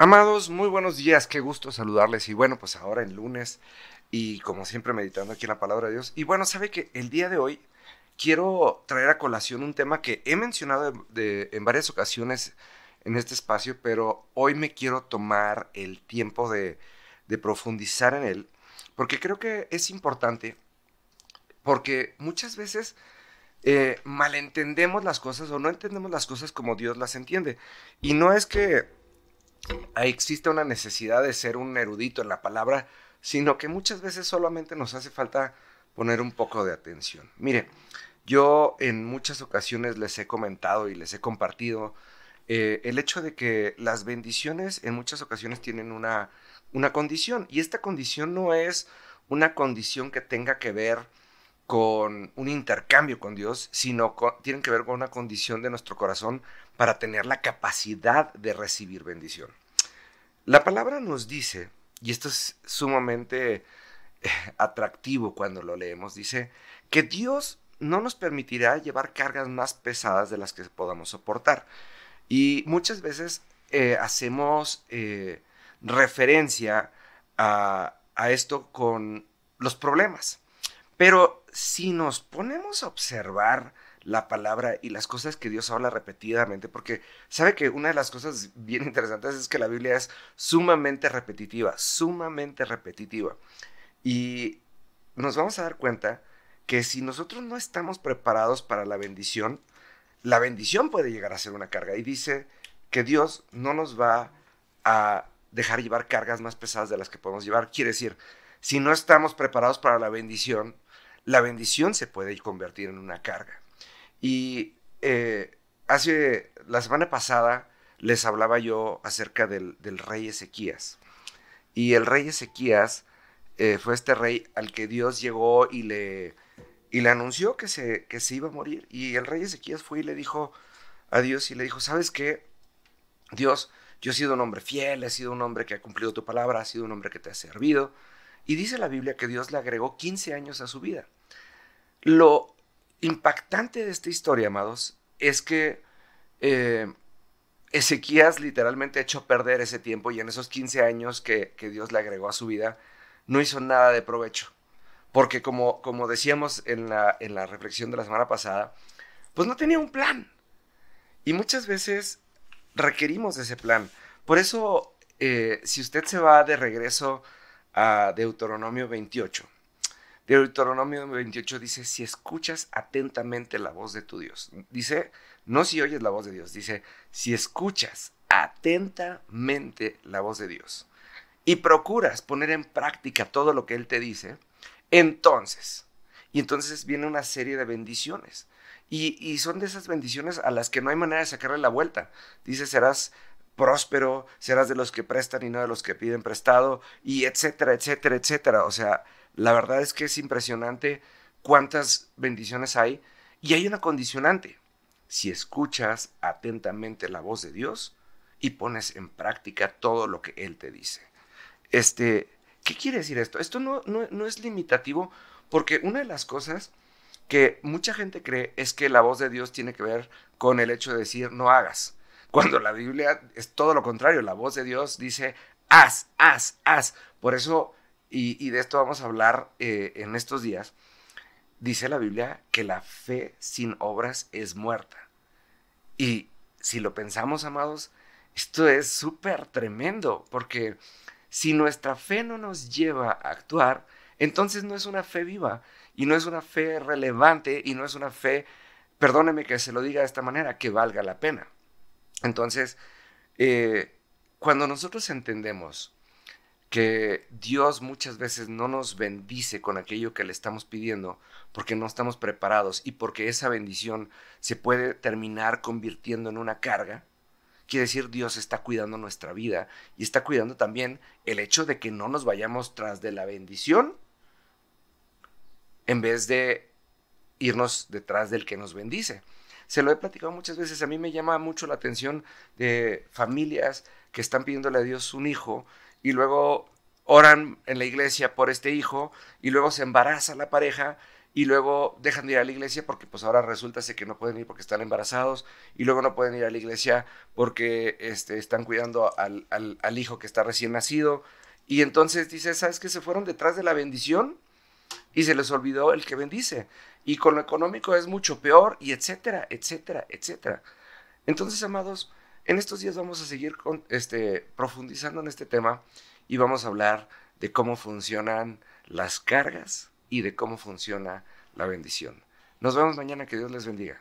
Amados, muy buenos días, qué gusto saludarles y bueno, pues ahora en lunes y como siempre meditando aquí en la palabra de Dios. Y bueno, sabe que el día de hoy quiero traer a colación un tema que he mencionado en varias ocasiones en este espacio, pero hoy me quiero tomar el tiempo de, profundizar en él, porque creo que es importante, porque muchas veces eh, malentendemos las cosas o no entendemos las cosas como Dios las entiende. Y no es que existe una necesidad de ser un erudito en la palabra, sino que muchas veces solamente nos hace falta poner un poco de atención. Mire, yo en muchas ocasiones les he comentado y les he compartido eh, el hecho de que las bendiciones en muchas ocasiones tienen una, una condición, y esta condición no es una condición que tenga que ver con un intercambio con Dios, sino tienen que ver con una condición de nuestro corazón para tener la capacidad de recibir bendición. La palabra nos dice, y esto es sumamente eh, atractivo cuando lo leemos, dice que Dios no nos permitirá llevar cargas más pesadas de las que podamos soportar. Y muchas veces eh, hacemos eh, referencia a, a esto con los problemas. Pero si nos ponemos a observar la palabra y las cosas que Dios habla repetidamente, porque sabe que una de las cosas bien interesantes es que la Biblia es sumamente repetitiva, sumamente repetitiva. Y nos vamos a dar cuenta que si nosotros no estamos preparados para la bendición, la bendición puede llegar a ser una carga. Y dice que Dios no nos va a dejar llevar cargas más pesadas de las que podemos llevar. Quiere decir, si no estamos preparados para la bendición, la bendición se puede convertir en una carga. Y eh, hace la semana pasada les hablaba yo acerca del, rey Ezequías. Y el rey Ezequías eh, fue este rey al que Dios llegó y le, le anunció que se, que se iba a morir. Y el rey Ezequías fue y le dijo a Dios y le dijo, ¿sabes qué? Dios, yo he sido un hombre fiel, he sido un hombre que ha cumplido tu palabra, he sido un hombre que te ha servido. Y dice la Biblia que Dios le agregó 15 años a su vida. Lo impactante de esta historia, amados, es que eh, Ezequías literalmente echó a perder ese tiempo y en esos 15 años que, Dios le agregó a su vida, no hizo nada de provecho. Porque como, como decíamos en la, reflexión de la semana pasada, pues no tenía un plan. Y muchas veces requerimos ese plan. Por eso, eh, si usted se va de regreso a Deuteronomio 28, Deuteronomio 28 dice, si escuchas atentamente la voz de tu Dios. Dice, no si oyes la voz de Dios, dice, si escuchas atentamente la voz de Dios y procuras poner en práctica todo lo que Él te dice, entonces, y entonces viene una serie de bendiciones. Y, y son de esas bendiciones a las que no hay manera de sacarle la vuelta. Dice, serás próspero, serás de los que prestan y no de los que piden prestado, y etcétera, etcétera, etcétera. O sea, la verdad es que es impresionante cuántas bendiciones hay. Y hay una condicionante. Si escuchas atentamente la voz de Dios y pones en práctica todo lo que Él te dice. Este, ¿Qué quiere decir esto? Esto no, no, no es limitativo porque una de las cosas que mucha gente cree es que la voz de Dios tiene que ver con el hecho de decir no hagas. Cuando la Biblia es todo lo contrario, la voz de Dios dice haz, haz, haz. Por eso y, de esto vamos a hablar eh, en estos días, dice la Biblia que la fe sin obras es muerta. Y si lo pensamos, amados, esto es súper tremendo, porque si nuestra fe no nos lleva a actuar, entonces no es una fe viva y no es una fe relevante y no es una fe, perdóneme que se lo diga de esta manera, que valga la pena. Entonces, eh, cuando nosotros entendemos que Dios muchas veces no nos bendice con aquello que le estamos pidiendo porque no estamos preparados y porque esa bendición se puede terminar convirtiendo en una carga, quiere decir Dios está cuidando nuestra vida y está cuidando también el hecho de que no nos vayamos tras de la bendición en vez de irnos detrás del que nos bendice. Se lo he platicado muchas veces, a mí me llama mucho la atención de familias que están pidiéndole a Dios un hijo y luego oran en la iglesia por este hijo y luego se embaraza la pareja y luego dejan de ir a la iglesia porque pues ahora resulta que no pueden ir porque están embarazados y luego no pueden ir a la iglesia porque este, están cuidando al, hijo que está recién nacido y entonces dice, ¿sabes que Se fueron detrás de la bendición y se les olvidó el que bendice y con lo económico es mucho peor y etcétera, etcétera, etcétera. Entonces, amados, en estos días vamos a seguir con, este, profundizando en este tema y vamos a hablar de cómo funcionan las cargas y de cómo funciona la bendición. Nos vemos mañana, que Dios les bendiga.